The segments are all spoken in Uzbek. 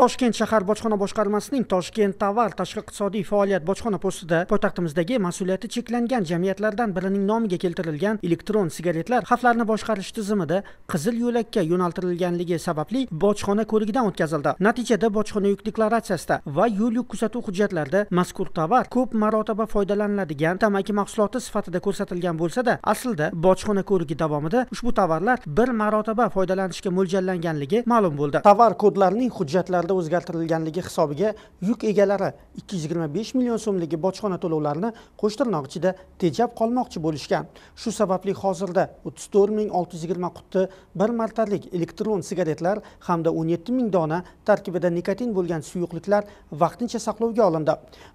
toshkent shahar bojxona boshqarmasining toshkent tovar tashqi iqtisodiy faoliyat bojxona postida poytaxtimizdagi mas'uliyati cheklangan jamiyatlardan birining nomiga keltirilgan elektron sigaretlar xavflarni boshqarish tizimida qizil yo'lakka yo'naltirilganligi sababli bojxona ko'rigidan o'tkazildi natijada bojxona yuk deklaratsiyasida va yo'l yuk kuzatuv hujjatlarida mazkur tovar ko'p marotaba foydalaniladigan tamaki mahsuloti sifatida ko'rsatilgan bo'lsa-da, aslida bojxona ko'rigi davomida ushbu tovarlar bir marotaba foydalanishga mo'ljallanganligi ma'lum bo'ldi tovar kodlarining hujjatlari tartiblarda o'zgartirilganligi hisobiga yuk egalari 225 million so'mligi bojxona to'lovlarini qo'shtirnoq ichida tejab qolmoqchi bo'lishgan shu sababli hozirda 34620 qutti bir martalik elektron sigaretlar hamda 17000 dona tarkibida nikotin bo'lgan suyuqliklar vaqtincha saqlovga olindi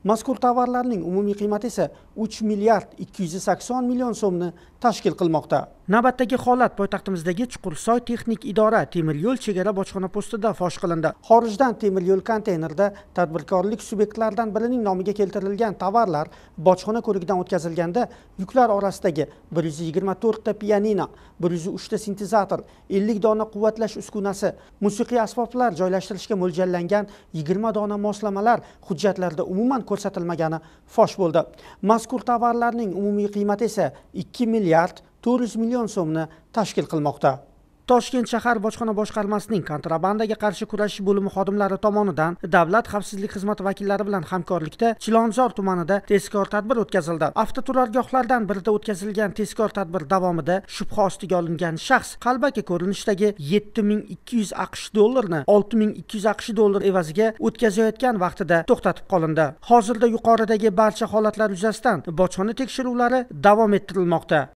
mazkur tovarlarning umumiy qiymati esa 3 milliard 280 million so'mni tashkil qilmoqda navbatdagi holat poytaxtimizdagi chuqursoy texnik idora temir yo'l chegara bojxona postida fosh qilindi xorijda uchdan temir yo'l konteynerida tadbirkorlik subyektlaridan birining nomiga keltirilgan tovarlar bojxona ko'rigidan o'tkazilganda yuklar orasidagi bir yuz yigirma to'rtta pianino bir yuz uchta sintezator ellik dona quvvatlash uskunasi musiqiy asboblar joylashtirishga mo'ljallangan yigirma dona moslamalar hujjatlarda umuman ko'rsatilmagani fosh bo'ldi mazkur tovarlarning umumiy qiymati esa ikki milliard to'rt yuz million so'mni tashkil qilmoqda toshkent shahar bojxona boshqarmasining kontrabandaga qarshi kurashish bo'limi xodimlari tomonidan davlat xavfsizlik xizmati vakillari bilan hamkorlikda chilonzor tumanida tezkor tadbir o'tkazildi avtoturargohlardan birida o'tkazilgan tezkor tadbir davomida shubha ostiga olingan shaxs qalbaki ko'rinishdagi 7200 aqsh dollarini 6200 aqsh dollar evaziga o'tkazayotgan vaqtida to'xtatib qolindi hozirda yuqoridagi barcha holatlar yuzasidan bojxona tekshiruvlari davom ettirilmoqda